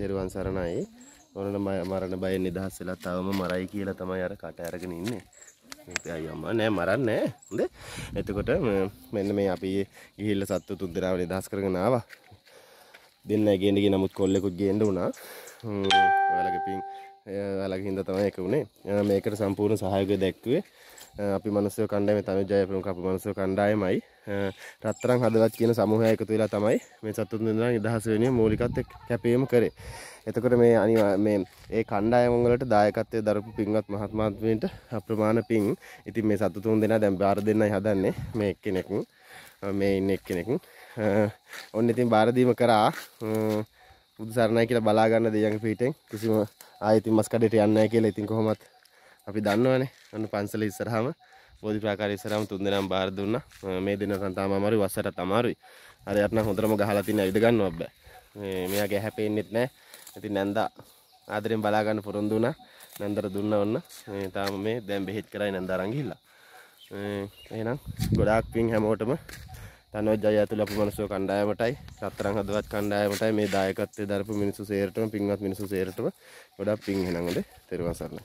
තෙරුවන් සරණයි. ඕනන මරණ බයෙන් නිදහස් වෙලා තවම මරයි කියලා තමයි අර කට අරගෙන ඉන්නේ. මේ අයියා අම්මා නෑ මරන්නේ නෑ. හොඳේ. එතකොට මෙන්න මේ අපි ගිහිල්ලා සත්තු තුන්දෙනාව නිදහස් කරගෙන ආවා. දෙන්න ගේන්න ගියේ නමුත් කොල්ලෙකුත් ගේන්න වුණා. ඔයාලගේ පින් ඔයාලගේ හින්දා තමයි ඒක උනේ. මේකට සම්පූර්ණ සහයෝගය දැක්කුවේ අපි මනුස්සය කණ්ඩායමේ තනුජය ප්‍රමුඛ අපි මනුස්සය කණ්ඩායමයි රත්තරන් හදවත් කියන සමූහය එකතු වෙලා තමයි මේ සතුන් දෙනා නිදහස වෙනුවෙන් මූලිකත් කැපීම කරේ. එතකොට මේ අනිවා මේ ඒ කණ්ඩායම වලට දායකත්වයේ දරපු පින්වත් මහත්මාත්මීන්ට අප්‍රමාණ පින්. ඉතින් මේ සතු තුන් දෙනා දැන් බාර දෙන්නයි හදන්නේ මේ එක්කෙනෙක් මේ ඉන්න එක්කෙනෙක්. ඔන්න ඉතින් බාර දීම කරා බුදු සරණයි කියලා බලා ගන්න දෙයයන්ගේ පිටෙන් කිසිම ආයෙත් මස් කඩේට යන්නේ නැහැ කියලා ඉතින් කොහොමත් අපි දන්නවනේ ඔන්න පන්සල ඉස්සරහම බෝධි ප්‍රාකාරය ඉස්සරහම තුන්දෙනාම බාර දුන්නා මේ දින තම අමාරුයි වසරත් අමාරුයි අර යත්නම් හොඳටම ගහලා තියෙන ඉඩ ගන්නවත් බෑ මේ මෙයාගේ හැපෙන්නෙත් නැහැ ඉතින් නැන්දා ආදරෙන් බලා ගන්න පොරොන්දු වුණා නැන්දර දුන්නා ඔන්න මේ තාම මේ දැන් බෙහෙත් කරයි නැන්දා අරන් ගිහිල්ලා එහෙනම් ගොඩාක් පින් හැමෝටම තනෝජ් අය ඇතුළු අපේ මනුස්සෝ කණ්ඩායමටයි රත්තරන් හදවත් කණ්ඩායමටයි මේ දායකත්වයේ දරපු මිනිස්සු සේරටම පින්වත් මිනිස්සු සේරටම ගොඩක් පින් එහෙනම් උදේ තෙරුවන් සරණයි